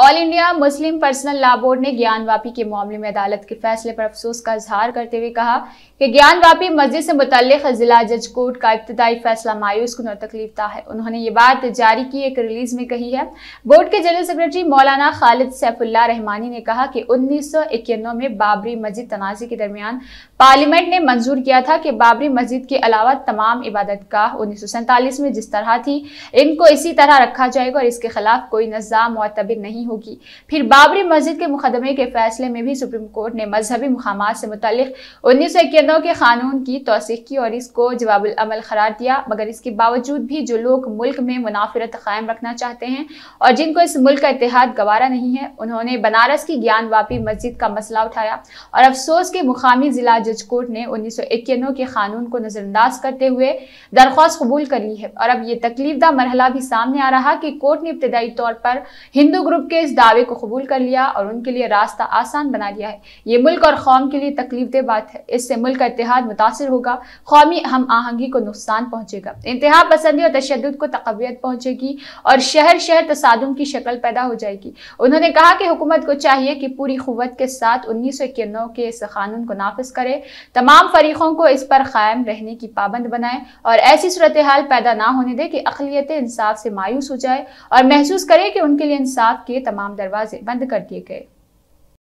all India Muslim personal law board ने ज्ञानवापी के मामले में अदालत के फैसले पर अफसोस का इजहार करते हुए कहा कि ज्ञानवापी मस्जिद से मुतल जिला जज कोर्ट का इब्तदाई फैसला मायूस कुन और तकलीफ है उन्होंने ये बात जारी की एक रिलीज में कही है बोर्ड के जनरल सेक्रेटरी मौलाना खालिद सैफुल्ला रहमानी ने कहा कि उन्नीस में बाबरी मस्जिद तनाजे के दरमियान पार्लियामेंट ने मंजूर किया था कि बाबरी मस्जिद के अलावा तमाम इबादत गाह उन्नीस में जिस तरह थी इनको इसी तरह रखा जाएगा और इसके खिलाफ कोई नज़ाम मतबिर नहीं नहीं होगी फिर बाबरी मस्जिद के मुकदमे के फैसले में भी सुप्रीम कोर्ट ने मजहबी मुकाम से मुतल उन्नीस सौ इक्यानवे के कानून की तोसीक की और इसको जवाबुलमल करार दिया मगर इसके बावजूद भी जो लोग मुल्क में मुनाफरत कायम रखना चाहते हैं और जिनको इस मुल्क का इतिहाद गवारा नहीं है उन्होंने बनारस की ज्ञान वापी मस्जिद का मसला उठाया और अफसोस के मुकामी जिला जज कोर्ट ने उन्नीस सौ इक्यानवे के कानून को नज़रअंदाज करते हुए दरख्वास्त कबूल कर ली है और अब ये तकलीफदा मरहला भी सामने आ रहा कि कोर्ट ने इब्तदाई तौर पर हिंदू ग्रुप के इस दावे को कबूल कर लिया और उनके लिए रास्ता आसान बना दिया है ये मुल्क और कौम के लिए तकलीफ बात है इससे मुल्क का इतिहाद मुतासर होगा कौमी हम आहंगी को नुकसान पहुंचेगा इंतहा पसंदी और तशद को तकबीयत पहुंचेगी और शहर शहर तसादम की शक्ल पैदा हो जाएगी उन्होंने कहा कि हुकूमत को चाहिए कि पूरी क़वत के साथ उन्नीस सौ इक्यानवे के इस कानून को नाफिज करे तमाम फरीकों को इस पर कायम रहने की पाबंद बनाए और ऐसी सूरत हाल पैदा ना होने दे कि अकलीत इंसाफ से मायूस हो जाए और महसूस करे कि उनके लिए इंसाफ के तमाम दरवाजे बंद कर दिए गए